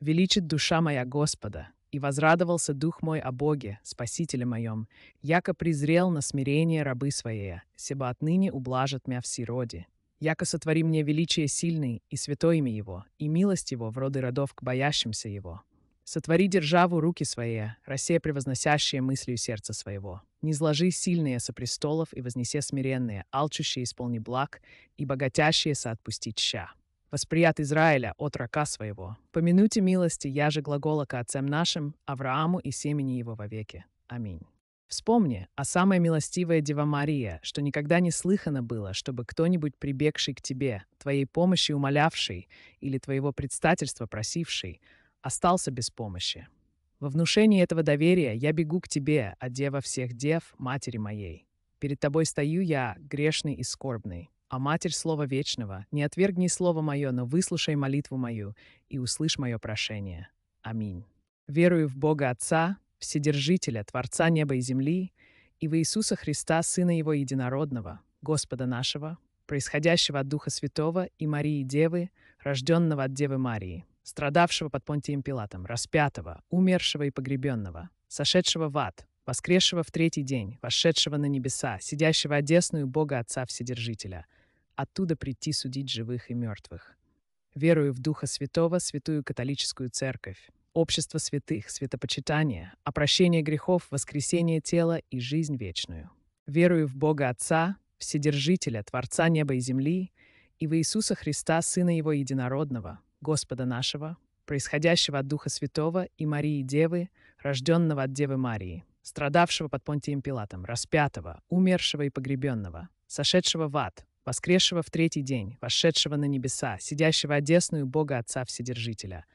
величит душа моя Господа, и возрадовался дух мой о Боге, Спасителе моем, яко презрел на смирение рабы своей, себа отныне ублажит мя в сироде. Яко сотвори мне величие сильный и святое имя его, и милость его в роды родов к боящимся его. Сотвори державу руки свои, рассея превозносящие мыслью сердца своего. Не зложи сильные со престолов и вознеси смиренные, алчущие исполни благ и богатящие соотпусти ща восприят Израиля от рака своего. Помянуте милости, я же глагола к отцам нашим, Аврааму и семени его вовеки. Аминь. Вспомни, а самая милостивая Дева Мария, что никогда не слыхано было, чтобы кто-нибудь прибегший к тебе, твоей помощи умолявший или твоего предстательства просивший, остался без помощи. Во внушении этого доверия я бегу к тебе, а Дева всех дев, матери моей. Перед тобой стою я, грешный и скорбный а Матерь Слова Вечного, не отвергни Слово Мое, но выслушай молитву мою и услышь мое прошение. Аминь. Верую в Бога Отца, Вседержителя, Творца неба и земли, и в Иисуса Христа, Сына Его Единородного, Господа нашего, происходящего от Духа Святого и Марии Девы, рожденного от Девы Марии, страдавшего под Понтием Пилатом, распятого, умершего и погребенного, сошедшего в ад, воскресшего в третий день, вошедшего на небеса, сидящего одесную Бога Отца Вседержителя — оттуда прийти судить живых и мертвых. Верую в Духа Святого, Святую Католическую Церковь, общество святых, светопочитание, опрощение грехов, воскресение тела и жизнь вечную. Верую в Бога Отца, Вседержителя, Творца неба и земли, и в Иисуса Христа, Сына Его Единородного, Господа нашего, происходящего от Духа Святого и Марии Девы, рожденного от Девы Марии, страдавшего под Понтием Пилатом, распятого, умершего и погребенного, сошедшего в ад, воскресшего в третий день, вошедшего на небеса, сидящего одесную Бога Отца Вседержителя —